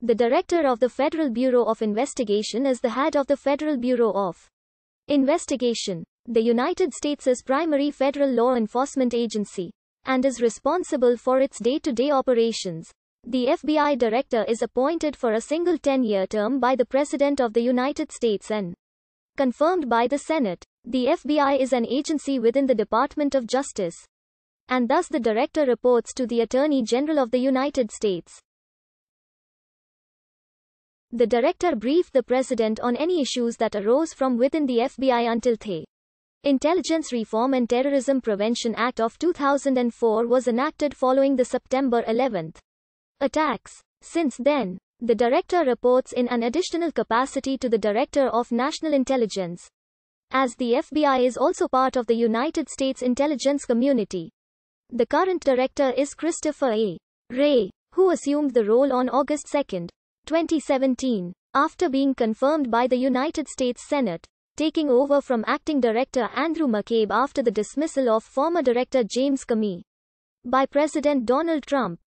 The director of the Federal Bureau of Investigation is the head of the Federal Bureau of Investigation, the United States' primary federal law enforcement agency, and is responsible for its day to day operations. The FBI director is appointed for a single 10 year term by the President of the United States and confirmed by the Senate. The FBI is an agency within the Department of Justice, and thus the director reports to the Attorney General of the United States. The director briefed the president on any issues that arose from within the FBI until the Intelligence Reform and Terrorism Prevention Act of 2004 was enacted following the September 11 attacks. Since then, the director reports in an additional capacity to the Director of National Intelligence. As the FBI is also part of the United States intelligence community. The current director is Christopher A. Ray, who assumed the role on August 2. 2017, after being confirmed by the United States Senate, taking over from acting director Andrew McCabe after the dismissal of former director James Comey by President Donald Trump.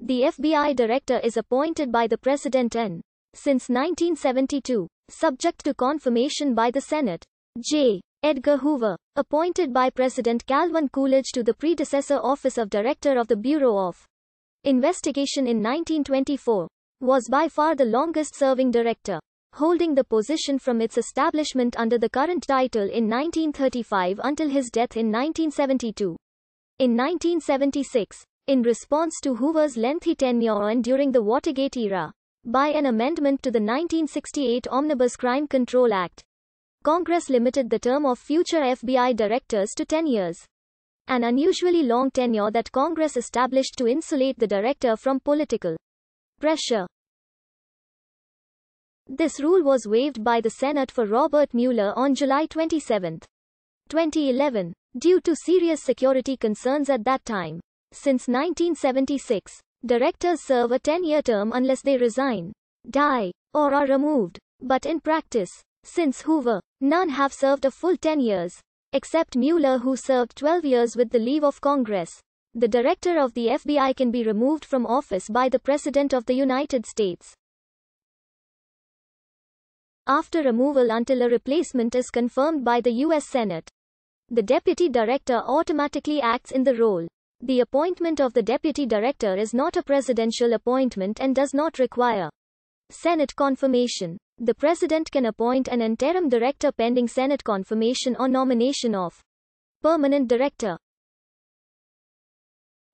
The FBI director is appointed by the President and, Since 1972, subject to confirmation by the Senate. J. Edgar Hoover, appointed by President Calvin Coolidge to the predecessor office of Director of the Bureau of investigation in 1924, was by far the longest serving director, holding the position from its establishment under the current title in 1935 until his death in 1972. In 1976, in response to Hoover's lengthy tenure and during the Watergate era, by an amendment to the 1968 Omnibus Crime Control Act, Congress limited the term of future FBI directors to 10 years an unusually long tenure that Congress established to insulate the director from political pressure. This rule was waived by the Senate for Robert Mueller on July 27, 2011, due to serious security concerns at that time. Since 1976, directors serve a 10-year term unless they resign, die, or are removed. But in practice, since Hoover, none have served a full 10 years except Mueller who served 12 years with the leave of Congress. The director of the FBI can be removed from office by the President of the United States. After removal until a replacement is confirmed by the U.S. Senate. The deputy director automatically acts in the role. The appointment of the deputy director is not a presidential appointment and does not require Senate confirmation. The President can appoint an interim director pending Senate confirmation or nomination of permanent director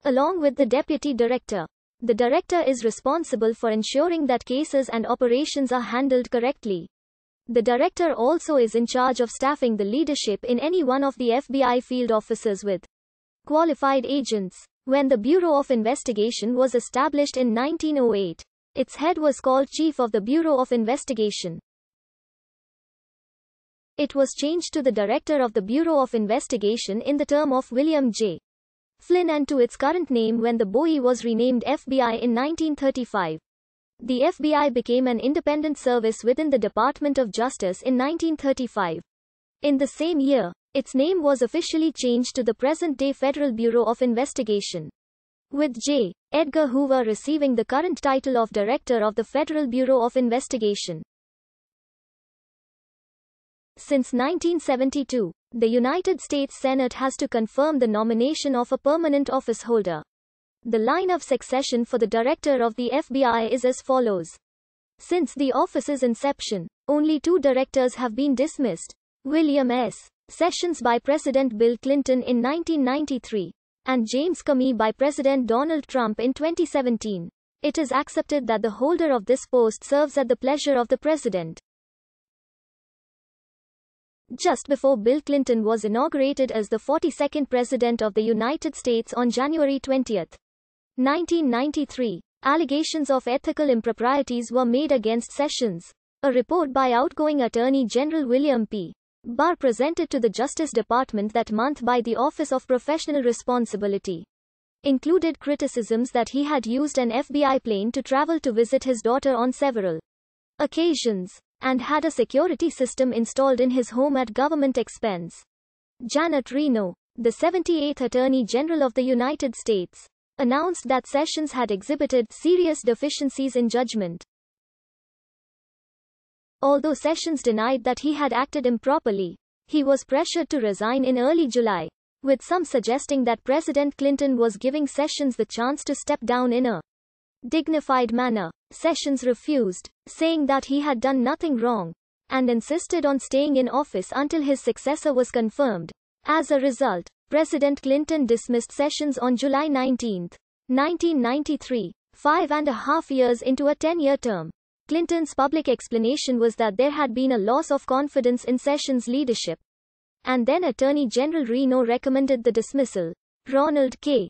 along with the deputy director. The director is responsible for ensuring that cases and operations are handled correctly. The director also is in charge of staffing the leadership in any one of the FBI field offices with qualified agents. When the Bureau of Investigation was established in 1908, its head was called Chief of the Bureau of Investigation. It was changed to the Director of the Bureau of Investigation in the term of William J. Flynn and to its current name when the BOE was renamed FBI in 1935. The FBI became an independent service within the Department of Justice in 1935. In the same year, its name was officially changed to the present-day Federal Bureau of Investigation. With J. Edgar Hoover receiving the current title of Director of the Federal Bureau of Investigation. Since 1972, the United States Senate has to confirm the nomination of a permanent office holder. The line of succession for the director of the FBI is as follows. Since the office's inception, only two directors have been dismissed. William S. Sessions by President Bill Clinton in 1993 and James Comey by President Donald Trump in 2017. It is accepted that the holder of this post serves at the pleasure of the president. Just before Bill Clinton was inaugurated as the 42nd President of the United States on January 20, 1993, allegations of ethical improprieties were made against Sessions. A report by outgoing Attorney General William P. Barr presented to the Justice Department that month by the Office of Professional Responsibility included criticisms that he had used an FBI plane to travel to visit his daughter on several occasions and had a security system installed in his home at government expense. Janet Reno, the 78th Attorney General of the United States, announced that Sessions had exhibited serious deficiencies in judgment. Although Sessions denied that he had acted improperly, he was pressured to resign in early July, with some suggesting that President Clinton was giving Sessions the chance to step down in a dignified manner. Sessions refused, saying that he had done nothing wrong, and insisted on staying in office until his successor was confirmed. As a result, President Clinton dismissed Sessions on July 19, 1993, five and a half years into a 10 year term. Clinton's public explanation was that there had been a loss of confidence in Sessions' leadership. And then Attorney General Reno recommended the dismissal. Ronald K.